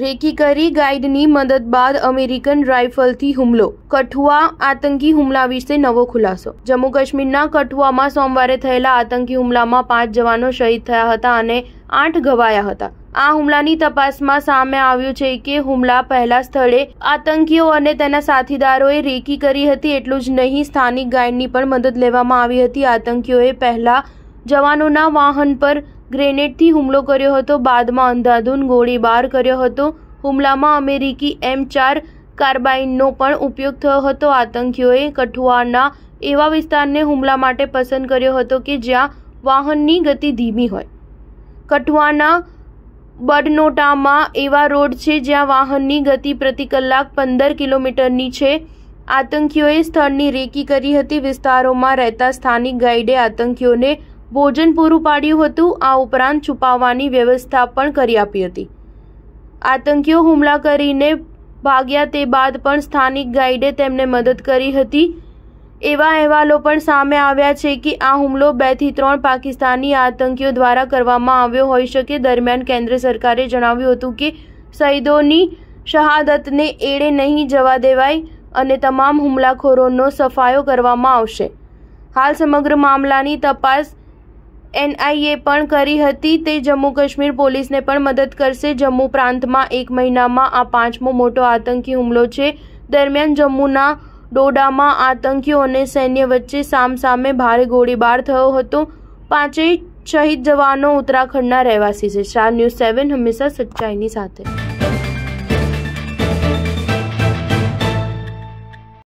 recce કરી ગાઈડની મદદ બાદ અમેરિકન રાઇફલથી હુમલો કઠુઆ આતંકી હુમલા વિશે નવો ખુલાસો જમ્મુ કાશ્મીરના કઠુઆમાં સોમવારે થયેલા આતંકી હુમલામાં પાંચ જવાનો શહીદ થયા હતા અને આઠ ઘવાયા હતા આ હુમલાની તપાસમાં સામે આવ્યું છે કે હુમલા પહેલા સ્થળે આતંકીઓ અને તેના સાથીદારોએ રેકી કરી હતી એટલું જ નહીં સ્થાનિક ગાઈડની પણ મદદ લેવામાં આવી હતી આતંકીઓએ પહેલા જવાનોના વાહન પર ગ્રેનેડથી હુમલો કર્યો હતો બાદમાં અંધાધૂન ગોળીબાર કર્યો હતો હુમલામાં અમેરિકી એમ ચાર કાર્બાઇનનો પણ ઉપયોગ થયો હતો આતંકીઓએ કઠુઆના એવા વિસ્તારને હુમલા માટે પસંદ કર્યો હતો કે જ્યાં વાહનની ગતિ ધીમી હોય કઠુઆના બડનોટામાં એવા રોડ છે જ્યાં વાહનની ગતિ પ્રતિ કલાક પંદર કિલોમીટરની છે આતંકીઓએ સ્થળની રેકી કરી હતી વિસ્તારોમાં રહેતા સ્થાનિક ગાઈડે આતંકીઓને ભોજન પૂરું પાડ્યું હતું આ ઉપરાંત છુપાવવાની વ્યવસ્થા પણ કરી આપી હતી આતંકીઓ હુમલા કરીને ભાગ્યા તે બાદ પણ સ્થાનિક ગાઈડે તેમને મદદ કરી હતી એવા અહેવાલો પણ સામે આવ્યા છે કે આ હુમલો બેથી ત્રણ પાકિસ્તાની આતંકીઓ દ્વારા કરવામાં આવ્યો હોઈ શકે દરમિયાન કેન્દ્ર સરકારે જણાવ્યું હતું કે શહીદોની શહાદતને એળે નહીં જવા દેવાય અને તમામ હુમલાખોરોનો સફાયો કરવામાં આવશે હાલ સમગ્ર મામલાની તપાસ એનઆઈએ પણ કરી હતી તે જમ્મુ કાશ્મીર પોલીસને પણ મદદ કરશે જમ્મુ પ્રાંતમાં એક મહિનામાં આ પાંચમો મોટો આતંકી હુમલો છે દરમિયાન જમ્મુના ડોડામાં આતંકીઓ અને સૈન્ય વચ્ચે સામસામે ભારે ગોળીબાર થયો હતો પાંચેય શહીદ જવાનો ઉત્તરાખંડના રહેવાસી છે સ્ટાર ન્યૂઝ સેવન હંમેશા સચ્ચાઈની સાથે